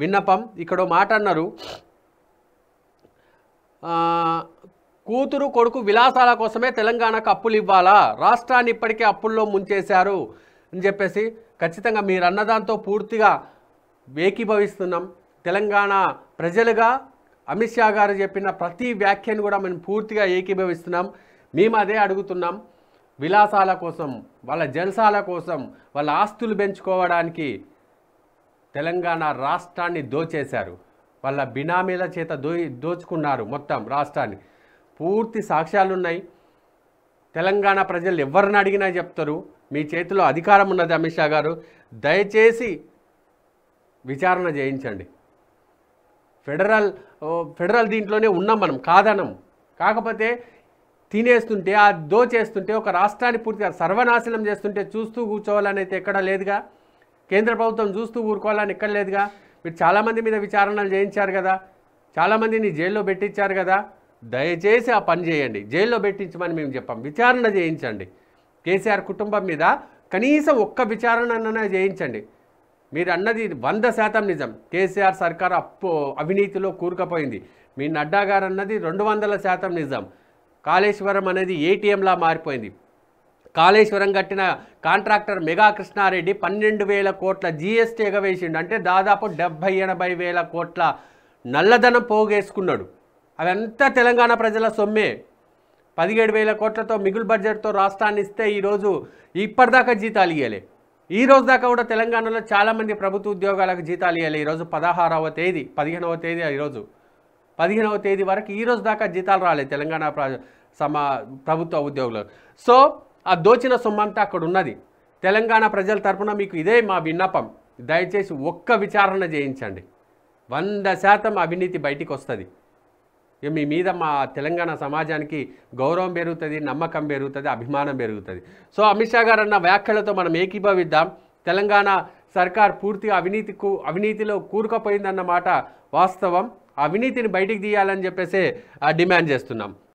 విన్నపం ఇక్కడ మాట అన్నారు కూతురు కొడుకు విలాసాల కోసమే తెలంగాణకు అప్పులు ఇవ్వాలా రాష్ట్రాన్ని ఇప్పటికే అప్పుల్లో ముంచేశారు అని చెప్పేసి ఖచ్చితంగా మీరు అన్నదాంతో పూర్తిగా ఏకీభవిస్తున్నాం తెలంగాణ ప్రజలుగా అమిత్ షా గారు చెప్పిన ప్రతి వ్యాఖ్యను కూడా మేము పూర్తిగా ఏకీభవిస్తున్నాం మేము అదే అడుగుతున్నాం విలాసాల కోసం వాళ్ళ జల్సాల కోసం వాళ్ళ ఆస్తులు పెంచుకోవడానికి తెలంగాణ రాష్ట్రాన్ని దోచేశారు వాళ్ళ బినామీల చేత దో దోచుకున్నారు మొత్తం రాష్ట్రాన్ని పూర్తి సాక్ష్యాలున్నాయి తెలంగాణ ప్రజలు ఎవరిని అడిగినా చెప్తారు మీ చేతిలో అధికారం ఉన్నది అమిత్ షా గారు దయచేసి విచారణ చేయించండి ఫెడరల్ ఫెడరల్ దీంట్లోనే ఉన్నాం మనం కాదనం కాకపోతే తినేస్తుంటే ఆ దోచేస్తుంటే ఒక రాష్ట్రాన్ని పూర్తిగా సర్వనాశనం చేస్తుంటే చూస్తూ కూర్చోవాలనైతే ఎక్కడా లేదుగా కేంద్ర ప్రభుత్వం చూస్తూ ఊరుకోవాలని ఎక్కడ లేదుగా మీరు చాలామంది మీద విచారణలు చేయించారు కదా చాలామందిని జైల్లో పెట్టించారు కదా దయచేసి ఆ పని చేయండి జైల్లో పెట్టించమని మేము చెప్పాం విచారణ చేయించండి కేసీఆర్ కుటుంబం మీద కనీసం ఒక్క విచారణ చేయించండి మీరు అన్నది వంద శాతం నిజం కేసీఆర్ సర్కార్ అప్పు అవినీతిలో కూరుకుపోయింది మీ నడ్డా గారు అన్నది రెండు వందల శాతం నిజం కాళేశ్వరం అనేది ఏటీఎంలా మారిపోయింది కాళేశ్వరం కట్టిన కాంట్రాక్టర్ మెగా కృష్ణారెడ్డి పన్నెండు వేల కోట్ల జీఎస్టీ ఎగవేసిండు అంటే దాదాపు డెబ్బై ఎనభై వేల కోట్ల నల్లధనం పోగేసుకున్నాడు అదంతా తెలంగాణ ప్రజల సొమ్మే పదిహేడు వేల కోట్లతో మిగులు బడ్జెట్తో రాష్ట్రాన్ని ఇస్తే ఈరోజు ఇప్పటిదాకా జీతాలు ఇవ్వలే ఈ రోజు దాకా కూడా తెలంగాణలో చాలామంది ప్రభుత్వ ఉద్యోగాలకు జీతాలు ఇవ్వాలి ఈరోజు పదహారవ తేదీ పదిహేనవ తేదీ ఈరోజు పదిహేనవ తేదీ వరకు ఈరోజు దాకా జీతాలు రాలేదు తెలంగాణ సమా ప్రభుత్వ ఉద్యోగులు సో ఆ దోచిన సొమ్మంతా అక్కడ ఉన్నది తెలంగాణ ప్రజల తరపున మీకు ఇదే మా విన్నపం దయచేసి ఒక్క విచారణ చేయించండి వంద శాతం అవినీతి బయటికి వస్తుంది మీ మీద మా తెలంగాణ సమాజానికి గౌరవం పెరుగుతుంది నమ్మకం పెరుగుతుంది అభిమానం పెరుగుతుంది సో అమిత్ షా గారు అన్న వ్యాఖ్యలతో మనం ఏకీభవిద్దాం తెలంగాణ సర్కార్ పూర్తిగా అవినీతికు అవినీతిలో కూరుకపోయిందన్నమాట వాస్తవం అవినీతిని బయటికి తీయాలని చెప్పేసి డిమాండ్ చేస్తున్నాం